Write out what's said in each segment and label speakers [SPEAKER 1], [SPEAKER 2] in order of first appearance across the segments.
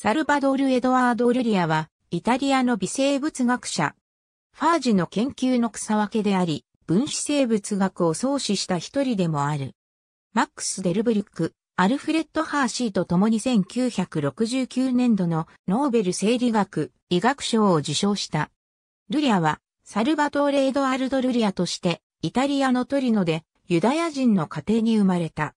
[SPEAKER 1] サルバドール・エドワード・ルリアは、イタリアの微生物学者。ファージの研究の草分けであり、分子生物学を創始した一人でもある。マックス・デルブリック、アルフレッド・ハーシーと共に1969年度のノーベル生理学、医学賞を受賞した。ルリアは、サルバトーレ・エドワード・ルリアとして、イタリアのトリノでユダヤ人の家庭に生まれた。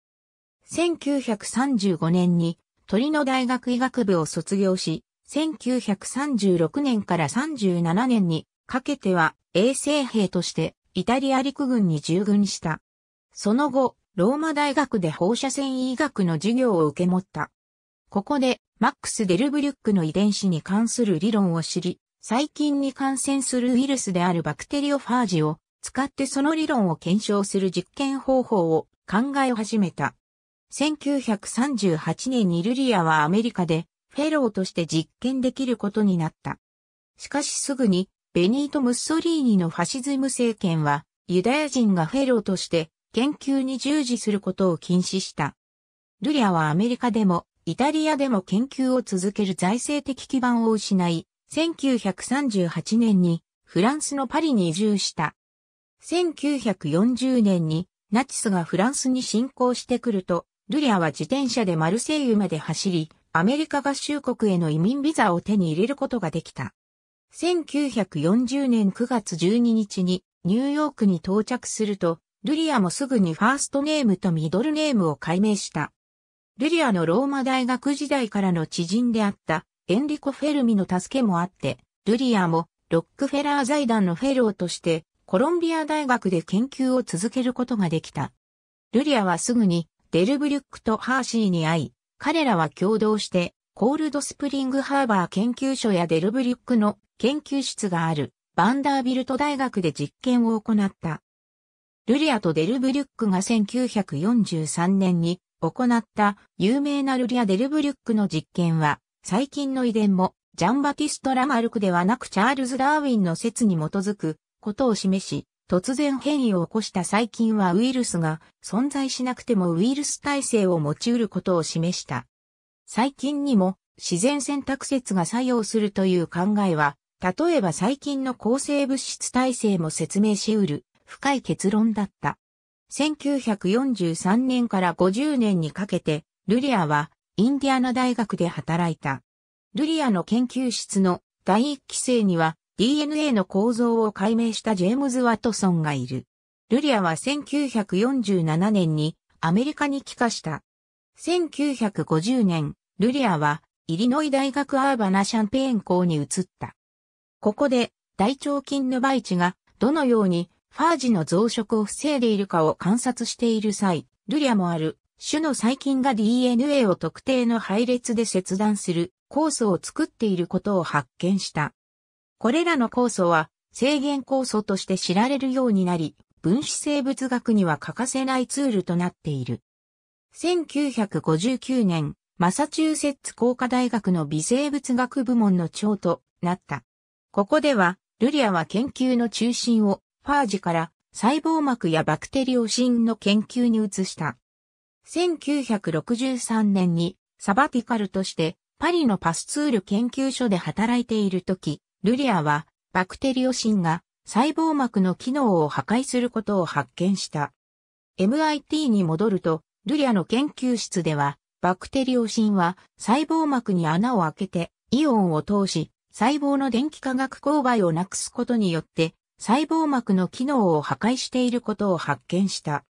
[SPEAKER 1] 1935年に鳥の大学医学部を卒業し、1936年から37年にかけては衛生兵としてイタリア陸軍に従軍した。その後、ローマ大学で放射線医学の授業を受け持った。ここで、マックス・デルブリュックの遺伝子に関する理論を知り、細菌に感染するウイルスであるバクテリオファージを使ってその理論を検証する実験方法を考え始めた。1938年にルリアはアメリカでフェローとして実験できることになった。しかしすぐにベニート・ムッソリーニのファシズム政権はユダヤ人がフェローとして研究に従事することを禁止した。ルリアはアメリカでもイタリアでも研究を続ける財政的基盤を失い、1938年にフランスのパリに移住した。1940年にナチスがフランスに侵攻してくると、ルリアは自転車でマルセイユまで走り、アメリカ合衆国への移民ビザを手に入れることができた。1940年9月12日にニューヨークに到着すると、ルリアもすぐにファーストネームとミドルネームを改名した。ルリアのローマ大学時代からの知人であったエンリコ・フェルミの助けもあって、ルリアもロックフェラー財団のフェローとしてコロンビア大学で研究を続けることができた。ルリアはすぐにデルブリュックとハーシーに会い、彼らは共同して、コールドスプリングハーバー研究所やデルブリュックの研究室があるバンダービルト大学で実験を行った。ルリアとデルブリュックが1943年に行った有名なルリア・デルブリュックの実験は、最近の遺伝もジャンバティスト・ラマルクではなくチャールズ・ダーウィンの説に基づくことを示し、突然変異を起こした細菌はウイルスが存在しなくてもウイルス耐性を持ち得ることを示した。細菌にも自然選択説が作用するという考えは、例えば細菌の抗生物質耐性も説明し得る深い結論だった。1943年から50年にかけて、ルリアはインディアナ大学で働いた。ルリアの研究室の第一期生には DNA の構造を解明したジェームズ・ワトソンがいる。ルリアは1947年にアメリカに帰化した。1950年、ルリアはイリノイ大学アーバナシャンペーン校に移った。ここで大腸菌の培地がどのようにファージの増殖を防いでいるかを観察している際、ルリアもある種の細菌が DNA を特定の配列で切断する酵素を作っていることを発見した。これらの酵素は制限酵素として知られるようになり、分子生物学には欠かせないツールとなっている。1959年、マサチューセッツ工科大学の微生物学部門の長となった。ここでは、ルリアは研究の中心をファージから細胞膜やバクテリオシンの研究に移した。1963年にサバティカルとしてパリのパスツール研究所で働いているとき、ルリアは、バクテリオシンが細胞膜の機能を破壊することを発見した。MIT に戻ると、ルリアの研究室では、バクテリオシンは細胞膜に穴を開けてイオンを通し、細胞の電気化学勾配をなくすことによって、細胞膜の機能を破壊していることを発見した。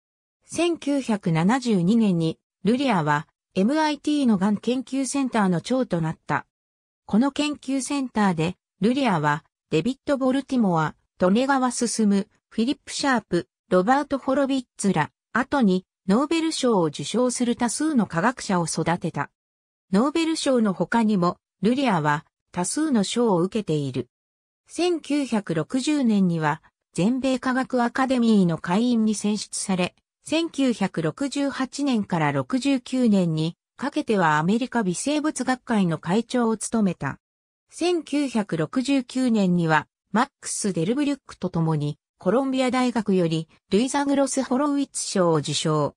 [SPEAKER 1] 1972年に、ルリアは MIT のがん研究センターの長となった。この研究センターでルリアは、デビッド・ボルティモア、利根川進、フィリップ・シャープ、ロバート・ホロビッツら、後に、ノーベル賞を受賞する多数の科学者を育てた。ノーベル賞の他にも、ルリアは、多数の賞を受けている。1960年には、全米科学アカデミーの会員に選出され、1968年から69年にかけてはアメリカ微生物学会の会長を務めた。1969年には、マックス・デルブリュックと共に、コロンビア大学より、ルイザ・グロス・ホロウィッツ賞を受賞。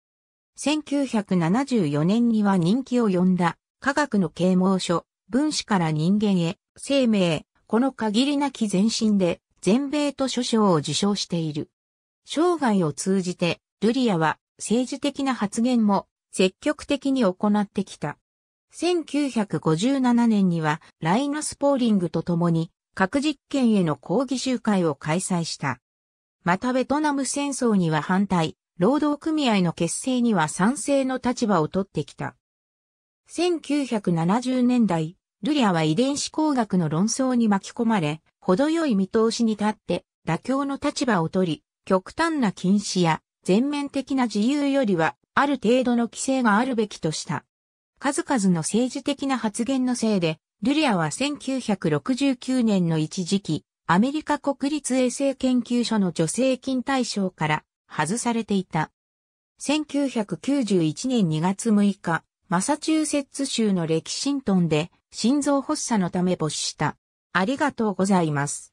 [SPEAKER 1] 1974年には人気を呼んだ、科学の啓蒙書、分子から人間へ、生命、この限りなき前進で、全米図書賞を受賞している。生涯を通じて、ルリアは、政治的な発言も、積極的に行ってきた。1957年にはライナス・ポーリングと共に核実験への抗議集会を開催した。またベトナム戦争には反対、労働組合の結成には賛成の立場を取ってきた。1970年代、ルリアは遺伝子工学の論争に巻き込まれ、程よい見通しに立って妥協の立場を取り、極端な禁止や全面的な自由よりはある程度の規制があるべきとした。数々の政治的な発言のせいで、ルリアは1969年の一時期、アメリカ国立衛生研究所の助成金対象から外されていた。1991年2月6日、マサチューセッツ州のレキシントンで心臓発作のため没した。ありがとうございます。